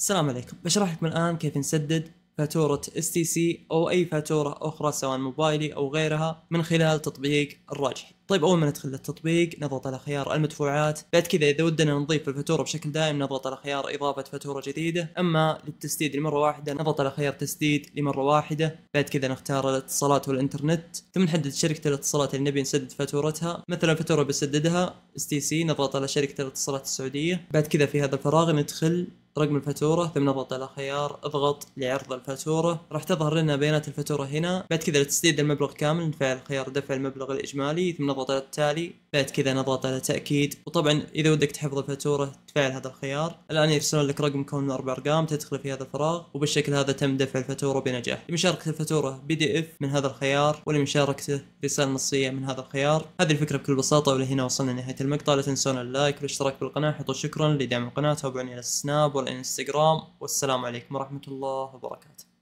السلام عليكم بشرح لكم الآن كيف نسدد فاتورة اس تي سي أو أي فاتورة أخرى سواء موبايلي أو غيرها من خلال تطبيق الراجحي طيب أول ما ندخل للتطبيق نضغط على خيار المدفوعات بعد كذا إذا ودنا نضيف الفاتورة بشكل دائم نضغط على خيار إضافة فاتورة جديدة أما للتسديد لمرة واحدة نضغط على خيار تسديد لمرة واحدة بعد كذا نختار الاتصالات والإنترنت ثم نحدد شركة الاتصالات اللي نبي نسدد فاتورتها مثلا فاتورة بسددها اس تي سي نضغط على شركة الاتصالات السعودية بعد كذا في هذا الفراغ ندخل رقم الفاتورة ثم نضغط على خيار اضغط لعرض الفاتورة راح تظهر لنا بيانات الفاتورة هنا بعد كذا لتسديد المبلغ كامل نفعل خيار دفع المبلغ الإجمالي ثم نضغط على التالي بعد كذا نضغط على تأكيد وطبعا إذا ودك تحفظ الفاتورة تفعل هذا الخيار الان يرسلون لك رقم مكون من اربع ارقام تدخل في هذا الفراغ وبالشكل هذا تم دفع الفاتوره بنجاح لمشاركه الفاتوره بي دي اف من هذا الخيار ولمشاركته رساله نصيه من هذا الخيار هذه الفكره بكل بساطه ولهنا وصلنا لنهايه المقطع لا تنسون اللايك والاشتراك بالقناه حطوا شكرا لدعم القناه تابعوني على السناب والانستغرام والسلام عليكم ورحمه الله وبركاته